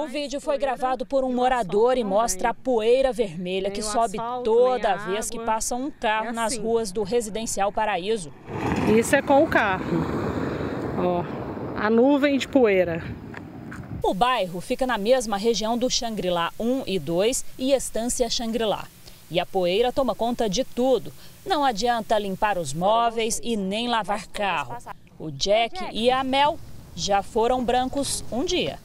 O vídeo foi gravado por um morador e mostra a né? poeira vermelha que sobe toda vez que passa um carro é nas assim. ruas do residencial Paraíso. Isso é com o carro. Ó, a nuvem de poeira. O bairro fica na mesma região do Xangri-Lá 1 e 2 e Estância Xangri-Lá. E a poeira toma conta de tudo. Não adianta limpar os móveis e nem lavar carro. O Jack e a Mel já foram brancos um dia.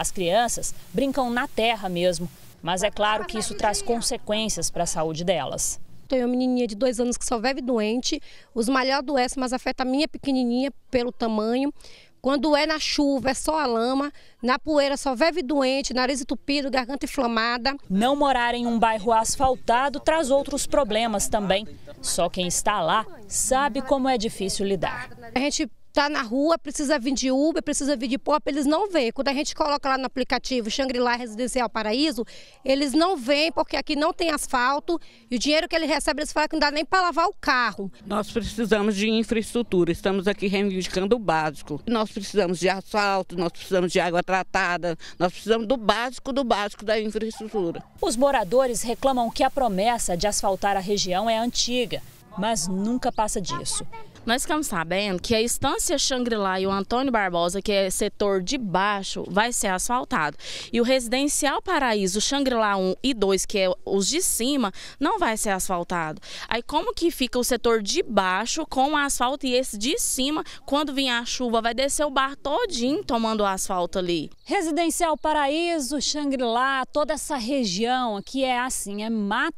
As crianças brincam na terra mesmo, mas é claro que isso traz consequências para a saúde delas. Tenho uma menininha de dois anos que só vive doente, os malhar doentes mas afeta a minha pequenininha pelo tamanho. Quando é na chuva, é só a lama, na poeira só vive doente, nariz entupido, garganta inflamada. Não morar em um bairro asfaltado traz outros problemas também. Só quem está lá sabe como é difícil lidar. A gente está na rua, precisa vir de Uber, precisa vir de Pop, eles não vêm. Quando a gente coloca lá no aplicativo Xangri-Lá Residencial Paraíso, eles não vêm porque aqui não tem asfalto e o dinheiro que eles recebem eles falam que não dá nem para lavar o carro. Nós precisamos de infraestrutura, estamos aqui reivindicando o básico. Nós precisamos de asfalto, nós precisamos de água tratada, nós precisamos do básico do básico da infraestrutura. Os moradores reclamam que a promessa de asfaltar a região é antiga mas nunca passa disso. Nós ficamos sabendo que a Estância Xangri-Lá e o Antônio Barbosa, que é setor de baixo, vai ser asfaltado. E o Residencial Paraíso Xangri-Lá 1 e 2, que é os de cima, não vai ser asfaltado. Aí como que fica o setor de baixo com o asfalto e esse de cima, quando vir a chuva, vai descer o bar todinho tomando o asfalto ali? Residencial Paraíso, Xangri-Lá, toda essa região aqui é assim, é mata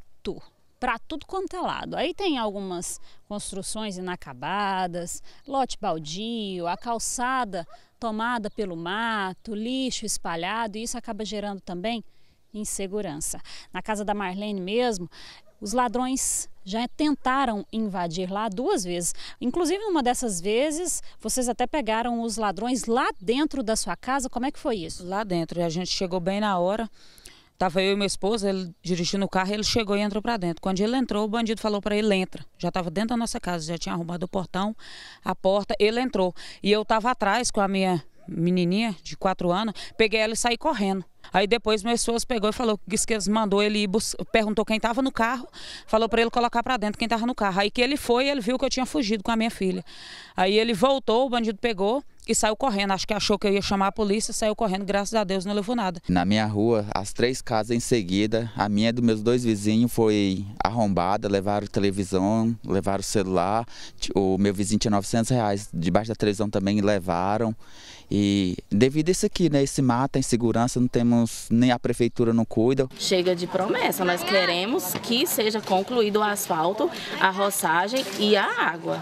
para tudo quanto é lado. Aí tem algumas construções inacabadas, lote baldio, a calçada tomada pelo mato, lixo espalhado, e isso acaba gerando também insegurança. Na casa da Marlene mesmo, os ladrões já tentaram invadir lá duas vezes. Inclusive, numa dessas vezes, vocês até pegaram os ladrões lá dentro da sua casa. Como é que foi isso? Lá dentro. A gente chegou bem na hora. Tava eu e minha esposa ele dirigindo o carro, ele chegou e entrou para dentro. Quando ele entrou, o bandido falou para ele: entra. Já estava dentro da nossa casa, já tinha arrumado o portão, a porta, ele entrou. E eu estava atrás com a minha menininha de quatro anos, peguei ela e saí correndo. Aí depois minha esposa pegou e falou disse que eles mandou ele ir perguntou quem estava no carro, falou para ele colocar para dentro quem estava no carro. Aí que ele foi, ele viu que eu tinha fugido com a minha filha. Aí ele voltou, o bandido pegou, e saiu correndo. Acho que achou que eu ia chamar a polícia, saiu correndo, graças a Deus não levou nada. Na minha rua, as três casas em seguida, a minha e dos meus dois vizinhos foi arrombada, levaram televisão, levaram celular. O meu vizinho tinha 900 reais debaixo da televisão também levaram. E devido a isso aqui, né, esse mata, insegurança, não temos, nem a prefeitura não cuida. Chega de promessa, nós queremos que seja concluído o asfalto, a roçagem e a água.